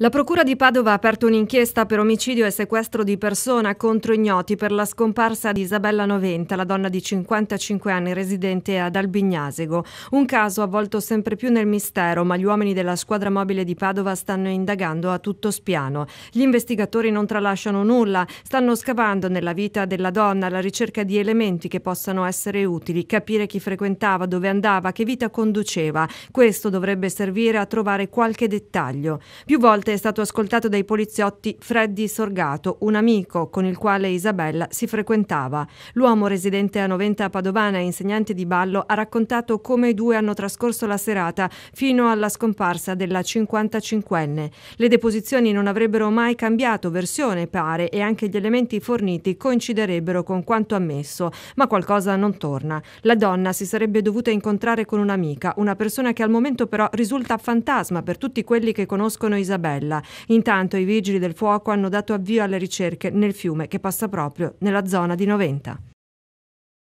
La Procura di Padova ha aperto un'inchiesta per omicidio e sequestro di persona contro ignoti per la scomparsa di Isabella Noventa, la donna di 55 anni residente ad Albignasego. Un caso avvolto sempre più nel mistero, ma gli uomini della squadra mobile di Padova stanno indagando a tutto spiano. Gli investigatori non tralasciano nulla, stanno scavando nella vita della donna alla ricerca di elementi che possano essere utili, capire chi frequentava, dove andava, che vita conduceva. Questo dovrebbe servire a trovare qualche dettaglio. Più volte incidente è stato ascoltato dai poliziotti Freddy Sorgato, un amico con il quale Isabella si frequentava. L'uomo residente a Noventa a Padovana e insegnante di ballo ha raccontato come i due hanno trascorso la serata fino alla scomparsa della 55enne. Le deposizioni non avrebbero mai cambiato versione, pare, e anche gli elementi forniti coinciderebbero con quanto ammesso, ma qualcosa non torna. La donna si sarebbe dovuta incontrare con un'amica, una persona che al momento però risulta fantasma per tutti quelli che conoscono Isabella. Gela. Intanto i vigili del fuoco hanno dato avvio alle ricerche nel fiume che passa proprio nella zona di Noventa.